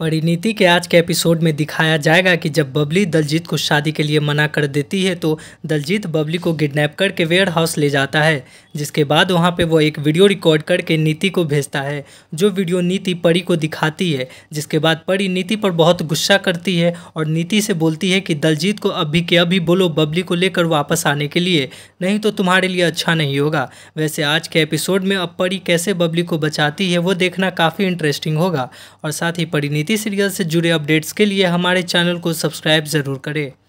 परिणीति के आज के एपिसोड में दिखाया जाएगा कि जब बबली दलजीत को शादी के लिए मना कर देती है तो दलजीत बबली को किडनैप करके वेयर हाउस ले जाता है जिसके बाद वहां पे वो एक वीडियो रिकॉर्ड करके नीति को भेजता है जो वीडियो नीति परी को दिखाती है जिसके बाद परी नीति पर बहुत गुस्सा करती है और नीति से बोलती है कि दलजीत को अभी के अभी बोलो बबली को लेकर वापस आने के लिए नहीं तो तुम्हारे लिए अच्छा नहीं होगा वैसे आज के एपिसोड में अब परी कैसे बबली को बचाती है वो देखना काफ़ी इंटरेस्टिंग होगा और साथ ही परिणीति राजनीति सीरियल से जुड़े अपडेट्स के लिए हमारे चैनल को सब्सक्राइब ज़रूर करें